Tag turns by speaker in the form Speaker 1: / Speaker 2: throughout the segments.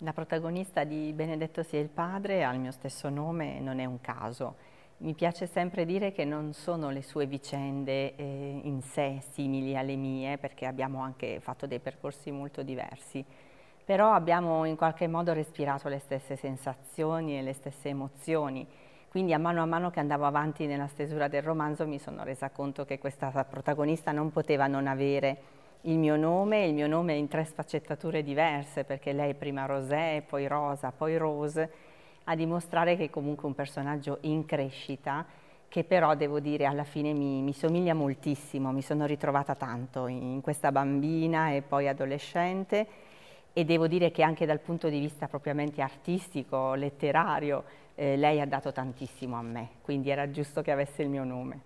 Speaker 1: La protagonista di Benedetto sia il padre ha il mio stesso nome, non è un caso. Mi piace sempre dire che non sono le sue vicende eh, in sé simili alle mie, perché abbiamo anche fatto dei percorsi molto diversi, però abbiamo in qualche modo respirato le stesse sensazioni e le stesse emozioni. Quindi a mano a mano che andavo avanti nella stesura del romanzo mi sono resa conto che questa protagonista non poteva non avere il mio nome, il mio nome in tre sfaccettature diverse, perché lei prima Rosé, poi Rosa, poi Rose, a dimostrare che è comunque un personaggio in crescita, che però devo dire alla fine mi, mi somiglia moltissimo, mi sono ritrovata tanto in questa bambina e poi adolescente e devo dire che anche dal punto di vista propriamente artistico, letterario, eh, lei ha dato tantissimo a me, quindi era giusto che avesse il mio nome.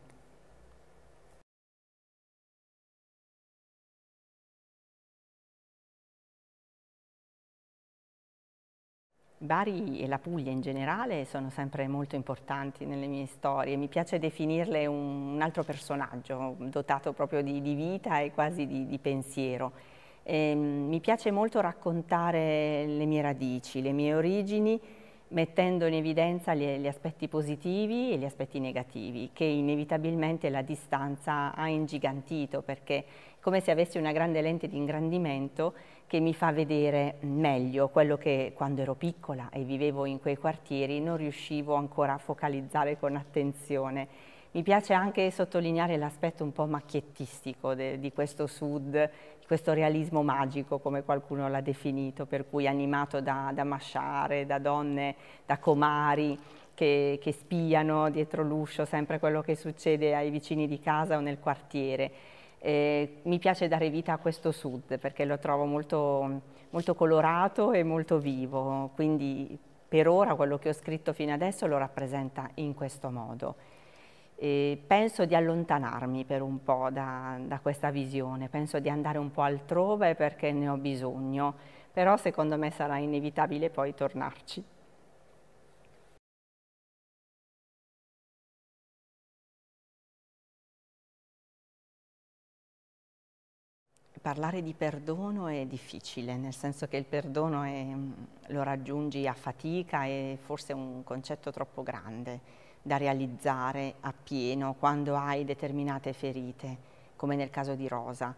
Speaker 1: Bari e la Puglia in generale sono sempre molto importanti nelle mie storie, mi piace definirle un, un altro personaggio dotato proprio di, di vita e quasi di, di pensiero. E, ehm, mi piace molto raccontare le mie radici, le mie origini, mettendo in evidenza gli, gli, aspetti positivi e gli aspetti negativi che inevitabilmente la distanza ha ingigantito perché è come se avessi una grande lente di ingrandimento che mi fa vedere meglio quello che quando ero piccola e vivevo in quei quartieri non riuscivo ancora a focalizzare con attenzione. Mi piace anche sottolineare l'aspetto un po' macchiettistico de, di questo sud questo realismo magico, come qualcuno l'ha definito, per cui animato da, da masciare, da donne, da comari, che, che, spiano dietro l'uscio sempre quello che succede ai vicini di casa o nel quartiere. Eh, mi piace dare vita a questo sud perché lo trovo molto, molto, colorato e molto vivo, quindi per ora quello che ho scritto fino adesso lo rappresenta in questo modo. E penso di allontanarmi per un po' da, da, questa visione, penso di andare un po' altrove perché ne ho bisogno, però secondo me sarà inevitabile poi tornarci. Parlare di perdono è difficile, nel senso che il perdono è, lo raggiungi a fatica e forse è un concetto troppo grande da realizzare appieno quando hai determinate ferite, come nel caso di Rosa.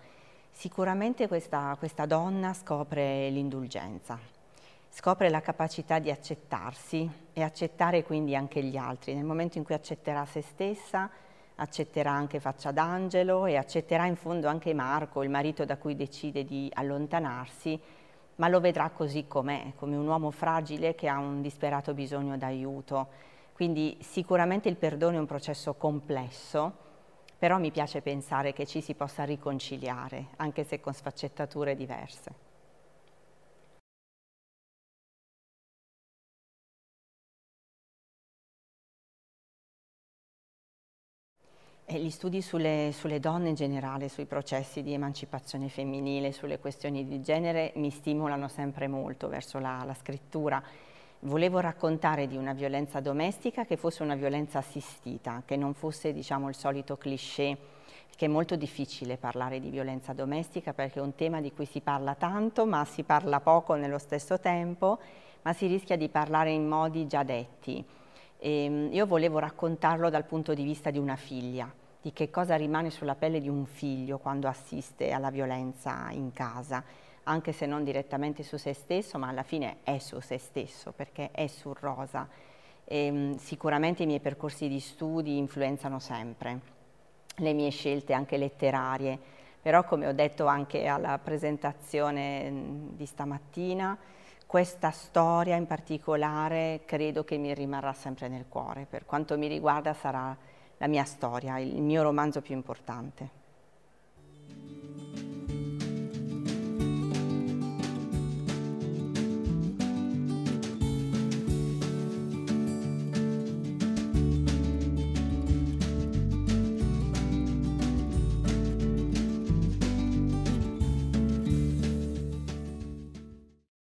Speaker 1: Sicuramente questa, questa donna scopre l'indulgenza, scopre la capacità di accettarsi e accettare quindi anche gli altri. Nel momento in cui accetterà se stessa, accetterà anche Faccia d'Angelo e accetterà in fondo anche Marco, il marito da cui decide di allontanarsi, ma lo vedrà così com'è, come un uomo fragile che ha un disperato bisogno d'aiuto quindi sicuramente il perdono è un processo complesso, però mi piace pensare che ci si possa riconciliare, anche se con sfaccettature diverse. E gli studi sulle, sulle, donne in generale, sui processi di emancipazione femminile, sulle questioni di genere mi stimolano sempre molto verso la, la scrittura volevo raccontare di una violenza domestica che fosse una violenza assistita, che non fosse diciamo, il solito cliché che è molto difficile parlare di violenza domestica perché è un tema di cui si parla tanto ma si parla poco nello stesso tempo, ma si rischia di parlare in modi già detti. E ehm, io volevo raccontarlo dal punto di vista di una figlia, di che cosa rimane sulla pelle di un figlio quando assiste alla violenza in casa anche se non direttamente su se stesso, ma alla fine è su se stesso perché è su Rosa. E, ehm, sicuramente i miei percorsi di studi influenzano sempre, le mie scelte anche letterarie, però come ho detto anche alla presentazione mm, di stamattina, questa storia in particolare credo che mi rimarrà sempre nel cuore, per quanto mi riguarda sarà la mia storia, il mio romanzo più importante.